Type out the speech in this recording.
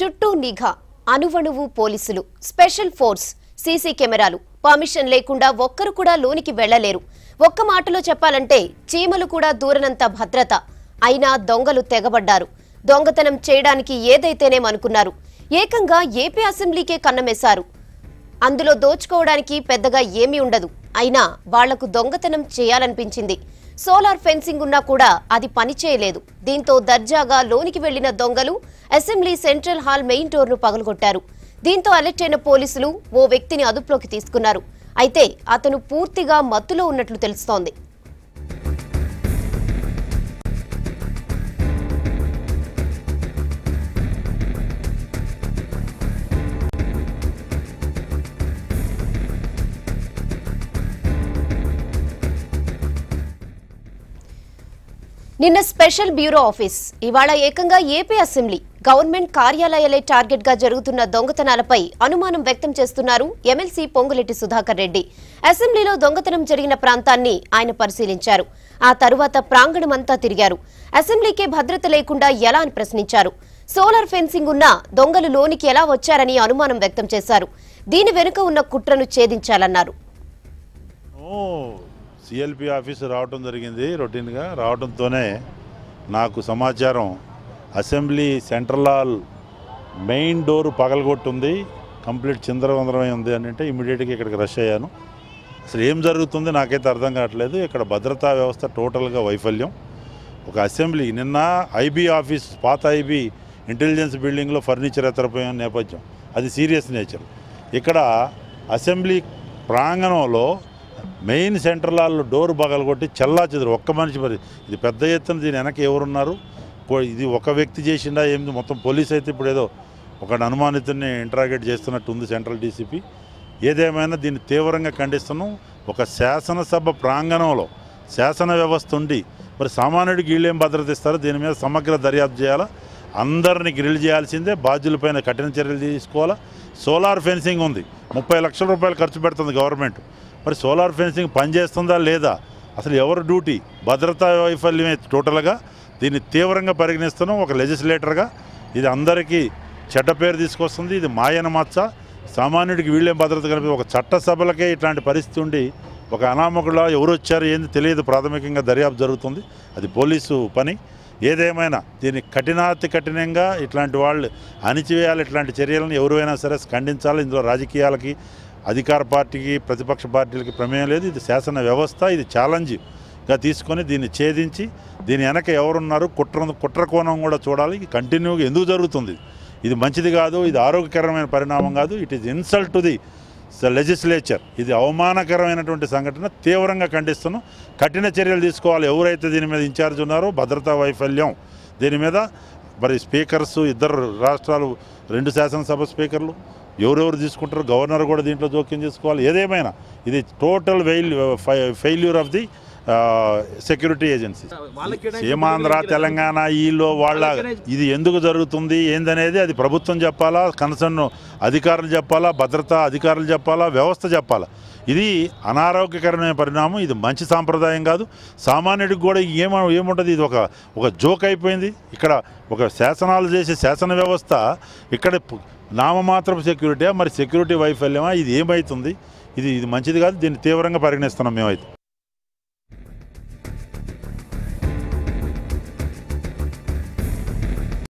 చుట్టూ నిఘా అనువణువు పోలీసులు స్పెషల్ ఫోర్స్ సీసీ కెమెరాలు పర్మిషన్ లేకుండా ఒక్కరు కూడా లోనికి వెళ్లలేరు ఒక్క మాటలో చెప్పాలంటే చీమలు కూడా దూరనంత భద్రత అయినా దొంగలు తెగబడ్డారు దొంగతనం చేయడానికి ఏదైతేనేమనుకున్నారు ఏకంగా ఏపీ అసెంబ్లీకే కన్నమేశారు అందులో దోచుకోవడానికి పెద్దగా ఏమీ ఉండదు అయినా వాళ్లకు దొంగతనం చేయాలనిపించింది సోలార్ ఫెన్సింగ్ ఉన్నా కూడా అది పనిచేయలేదు దీంతో దర్జాగా లోనికి వెళ్లిన దొంగలు అసెంబ్లీ సెంట్రల్ హాల్ మెయిన్ ను పగలగొట్టారు దీంతో అలర్ట్ అయిన పోలీసులు ఓ వ్యక్తిని అదుపులోకి తీసుకున్నారు అయితే అతను పూర్తిగా మత్తులో ఉన్నట్లు తెలుస్తోంది నిన్న స్పెషల్ బ్యూరో ఆఫీస్ ఇవాళ ఏకంగా ఏపీ అసెంబ్లీ గవర్నమెంట్ కార్యాలయాలే టార్గెట్ గా జరుగుతున్న దొంగతనాలపై అనుమానం వ్యక్తం చేస్తున్నారు ఎమ్మెల్సీ పొంగులెట్టి సుధాకర్ రెడ్డి అసెంబ్లీలో దొంగతనం జరిగిన ప్రాంతాన్ని ఆయన పరిశీలించారు ఆ తరువాత ప్రాంగణమంతా తిరిగారు అసెంబ్లీకే భద్రత లేకుండా ఎలా అని ప్రశ్నించారు సోలార్ ఫెన్సింగ్ ఉన్న దొంగలు లోనికి ఎలా వచ్చారని అనుమానం వ్యక్తం చేశారు దీని వెనుక ఉన్న కుట్రను ఛేదించాలన్నారు సిఎల్పి ఆఫీసు రావడం జరిగింది రొటీన్గా రావడంతోనే నాకు సమాచారం assembly central hall main door పగలగొట్టుంది కంప్లీట్ చిందరవందరమై ఉంది అని అంటే ఇమీడియట్గా ఇక్కడికి రష్ అయ్యాను అసలు ఏం జరుగుతుంది నాకైతే అర్థం కావట్లేదు ఇక్కడ భద్రతా వ్యవస్థ టోటల్గా వైఫల్యం ఒక అసెంబ్లీ నిన్న ఐబీ ఆఫీస్ పాత ఐబీ ఇంటెలిజెన్స్ బిల్డింగ్లో ఫర్నిచర్ ఎత్తరపోయిన నేపథ్యం అది సీరియస్ నేచర్ ఇక్కడ అసెంబ్లీ ప్రాంగణంలో మెయిన్ సెంటర్లాల్లో డోర్ బగలు కొట్టి చెల్లాచెదురు ఒక్క మనిషి మరి ఇది పెద్ద ఎత్తున దీని వెనక ఎవరున్నారు ఇది ఒక వ్యక్తి చేసిండా ఏమిటి మొత్తం పోలీస్ అయితే ఇప్పుడు ఏదో ఒక అనుమానితుడిని ఇంటరాగేట్ చేస్తున్నట్టు ఉంది సెంట్రల్ డీసీపీ ఏదేమైనా దీన్ని తీవ్రంగా ఖండిస్తున్నాం ఒక శాసనసభ ప్రాంగణంలో శాసన వ్యవస్థ ఉండి మరి సామాన్యుడికి వీళ్ళేం భద్రత ఇస్తారో దీని మీద సమగ్ర దర్యాప్తు చేయాలా అందరినీ గ్రిల్ చేయాల్సిందే బాధ్యులపైన కఠిన చర్యలు తీసుకోవాలా సోలార్ ఫెన్సింగ్ ఉంది ముప్పై లక్షల రూపాయలు ఖర్చు పెడుతుంది గవర్నమెంట్ మరి సోలార్ ఫెన్సింగ్ పనిచేస్తుందా లేదా అసలు ఎవరు డ్యూటీ భద్రతా వైఫల్యమే టోటల్గా దీన్ని తీవ్రంగా పరిగణిస్తున్నాం ఒక లెజిస్లేటర్గా ఇది అందరికీ చెడ్డ పేరు తీసుకొస్తుంది ఇది మాయన మచ్చ సామాన్యుడికి వీళ్ళేం భద్రత కలిపి ఒక చట్టసభలకే ఇట్లాంటి పరిస్థితి ఉండి ఒక అనామకుడు ఎవరు వచ్చారు ఏంది తెలియదు ప్రాథమికంగా దర్యాప్తు జరుగుతుంది అది పోలీసు పని ఏదేమైనా దీన్ని కఠినాతి కఠినంగా ఇట్లాంటి వాళ్ళు అణిచివేయాలి ఇట్లాంటి చర్యలను ఎవరైనా సరే స్ఖండించాలి ఇందులో రాజకీయాలకి అధికార పార్టీకి ప్రతిపక్ష పార్టీలకి ప్రమేయం లేదు ఇది శాసన వ్యవస్థ ఇది ఛాలెంజ్గా తీసుకొని దీన్ని ఛేదించి దీని వెనక ఎవరున్నారు కుట్ర కుట్ర కోణం కూడా చూడాలి కంటిన్యూగా ఎందుకు జరుగుతుంది ఇది మంచిది కాదు ఇది ఆరోగ్యకరమైన పరిణామం కాదు it is insult to the legislature ఇది అవమానకరమైనటువంటి సంఘటన తీవ్రంగా ఖండిస్తున్నాం కఠిన చర్యలు తీసుకోవాలి ఎవరైతే దీని మీద ఇన్ఛార్జ్ ఉన్నారో భద్రతా వైఫల్యం దీని మీద మరి స్పీకర్స్ ఇద్దరు రాష్ట్రాలు రెండు శాసనసభ స్పీకర్లు ఎవరెవరు తీసుకుంటారు గవర్నర్ కూడా దీంట్లో జోక్యం చేసుకోవాలి ఏదేమైనా ఇది total veil failure of the security agencies Seemandhra Telangana ఈలో వాళ్ళ ఇది ఎందుకు జరుగుతుంది ఏందనేది అది ప్రభుత్వం చెప్పాలా కన్సర్న్ అధికారులు చెప్పాలా భద్రతా అధికారులు చెప్పాలా వ్యవస్థ చెప్పాలా ఇది అనారోగ్యకరమైన పరిణామం ఇది మంచి సాంప్రదాయం కాదు సామాన్యుడికి కూడా ఏమ ఏముంటుంది ఇది ఒక ఒక జోక్ అయిపోయింది ఇక్కడ ఒక శాసనాలు చేసే శాసన వ్యవస్థ ఇక్కడ నామమాత్రపు సెక్యూరిటీ మరి సెక్యూరిటీ వైఫల్యమా ఇది ఏమవుతుంది ఇది ఇది మంచిది కాదు దీన్ని తీవ్రంగా పరిగణిస్తున్నాం మేమైతే